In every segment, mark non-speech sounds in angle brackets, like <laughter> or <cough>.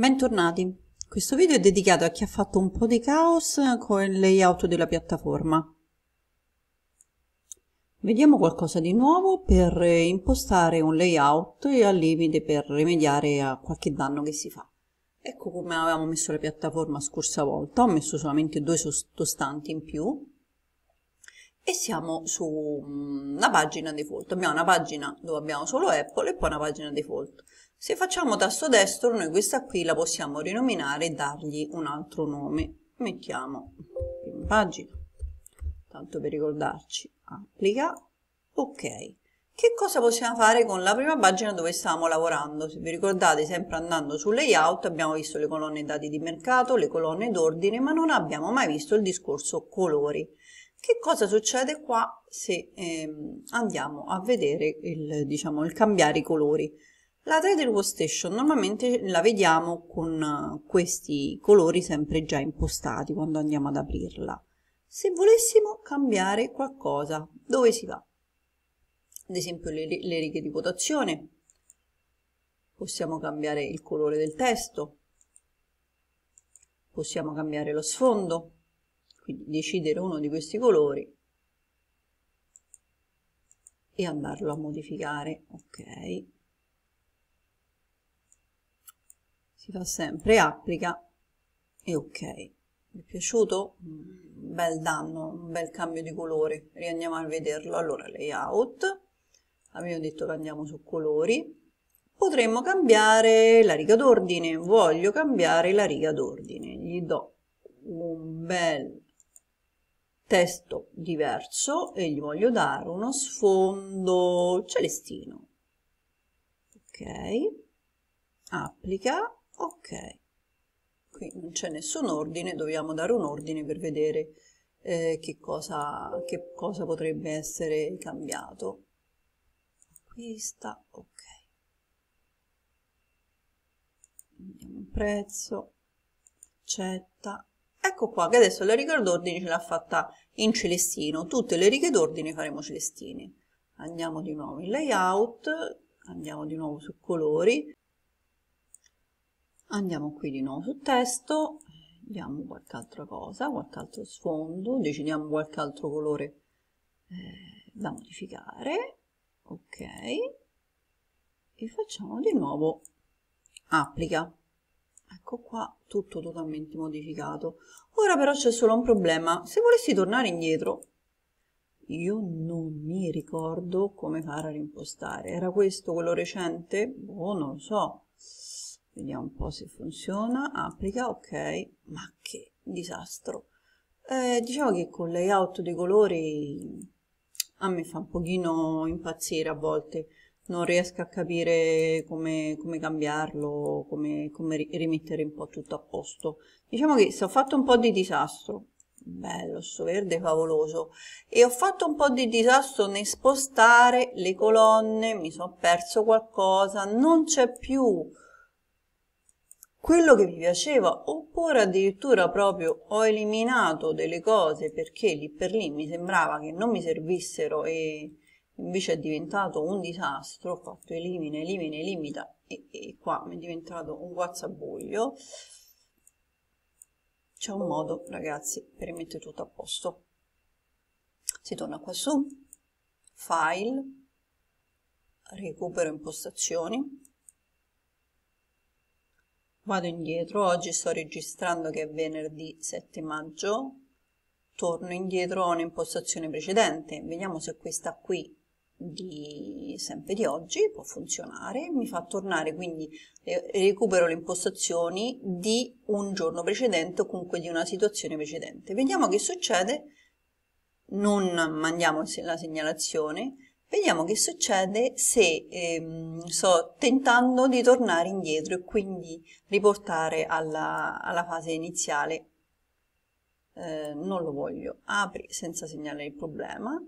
Bentornati, questo video è dedicato a chi ha fatto un po' di caos con il layout della piattaforma. Vediamo qualcosa di nuovo per impostare un layout e al limite per rimediare a qualche danno che si fa. Ecco come avevamo messo la piattaforma scorsa volta, ho messo solamente due sottostanti in più e siamo su mm, una pagina default, abbiamo una pagina dove abbiamo solo Apple e poi una pagina default. Se facciamo tasto destro, noi questa qui la possiamo rinominare e dargli un altro nome. Mettiamo prima pagina, tanto per ricordarci, applica, ok. Che cosa possiamo fare con la prima pagina dove stavamo lavorando? Se vi ricordate, sempre andando sul layout abbiamo visto le colonne dati di mercato, le colonne d'ordine, ma non abbiamo mai visto il discorso colori. Che cosa succede qua se ehm, andiamo a vedere il, diciamo, il cambiare i colori? La 3 del workstation normalmente la vediamo con eh, questi colori sempre già impostati quando andiamo ad aprirla. Se volessimo cambiare qualcosa, dove si va? Ad esempio le, le righe di votazione, possiamo cambiare il colore del testo, possiamo cambiare lo sfondo, quindi decidere uno di questi colori e andarlo a modificare, ok si fa sempre applica e ok mi è piaciuto un bel danno un bel cambio di colore riandiamo a vederlo allora layout abbiamo detto che andiamo su colori potremmo cambiare la riga d'ordine voglio cambiare la riga d'ordine gli do un bel testo diverso e gli voglio dare uno sfondo celestino ok applica ok qui non c'è nessun ordine dobbiamo dare un ordine per vedere eh, che, cosa, che cosa potrebbe essere cambiato acquista ok andiamo prezzo accetta ecco qua che adesso la riga d'ordine ce l'ha fatta in celestino tutte le righe d'ordine faremo celestini andiamo di nuovo in layout andiamo di nuovo su colori Andiamo qui di nuovo sul testo, diamo qualche altra cosa, qualche altro sfondo, decidiamo qualche altro colore eh, da modificare, ok, e facciamo di nuovo applica. Ecco qua tutto totalmente modificato. Ora però c'è solo un problema, se volessi tornare indietro, io non mi ricordo come fare a rimpostare, era questo quello recente? Boh, non lo so vediamo un po' se funziona, applica, ok, ma che disastro. Eh, diciamo che con il layout dei colori a me fa un pochino impazzire a volte, non riesco a capire come, come cambiarlo, come, come, rimettere un po' tutto a posto. Diciamo che se ho fatto un po' di disastro, bello sto verde favoloso, e ho fatto un po' di disastro nel spostare le colonne, mi sono perso qualcosa, non c'è più quello che mi piaceva oppure addirittura proprio ho eliminato delle cose perché lì per lì mi sembrava che non mi servissero e invece è diventato un disastro, ho fatto elimina, elimina, elimina e, e qua mi è diventato un guazzabuglio. C'è un modo ragazzi per rimettere tutto a posto. Si torna qua su, file, recupero impostazioni, vado indietro, oggi sto registrando che è venerdì 7 maggio, torno indietro a un'impostazione precedente, vediamo se questa qui di sempre di oggi può funzionare, mi fa tornare quindi recupero le impostazioni di un giorno precedente o comunque di una situazione precedente. Vediamo che succede, non mandiamo la segnalazione, Vediamo che succede se ehm, sto tentando di tornare indietro e quindi riportare alla, alla fase iniziale. Eh, non lo voglio. Apri senza segnalare il problema.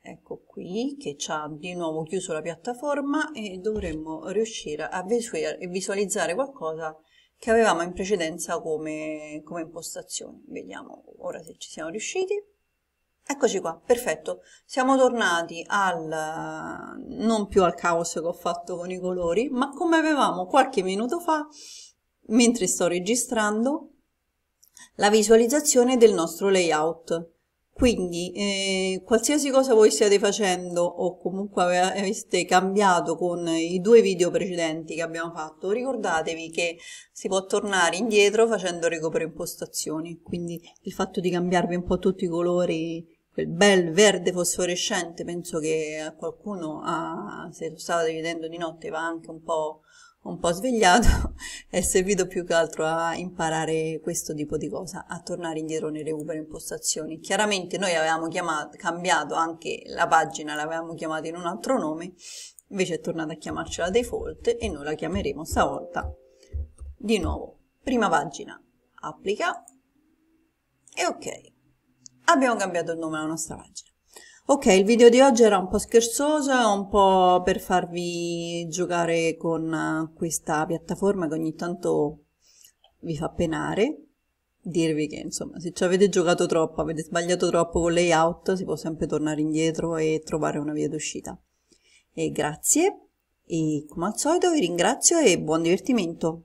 Ecco qui che ci ha di nuovo chiuso la piattaforma e dovremmo riuscire a visualizzare qualcosa che avevamo in precedenza come, come impostazione. Vediamo ora se ci siamo riusciti. Eccoci qua, perfetto. Siamo tornati al non più al caos che ho fatto con i colori, ma come avevamo qualche minuto fa, mentre sto registrando, la visualizzazione del nostro layout. Quindi eh, qualsiasi cosa voi stiate facendo o comunque ave aveste cambiato con i due video precedenti che abbiamo fatto, ricordatevi che si può tornare indietro facendo recupero impostazioni, quindi il fatto di cambiarvi un po' tutti i colori quel bel verde fosforescente, penso che a qualcuno, ha, se lo stava dividendo di notte, va anche un po', un po' svegliato, è <laughs> servito più che altro a imparare questo tipo di cosa, a tornare indietro nelle recupero impostazioni. Chiaramente noi avevamo chiamato, cambiato anche la pagina, l'avevamo chiamata in un altro nome, invece è tornata a chiamarcela default e noi la chiameremo stavolta di nuovo prima pagina applica e ok abbiamo cambiato il nome alla nostra pagina. Ok, il video di oggi era un po' scherzoso, un po' per farvi giocare con eh, questa piattaforma che ogni tanto vi fa penare, dirvi che insomma se ci avete giocato troppo, avete sbagliato troppo con layout, si può sempre tornare indietro e trovare una via d'uscita. E grazie, e come al solito vi ringrazio e buon divertimento!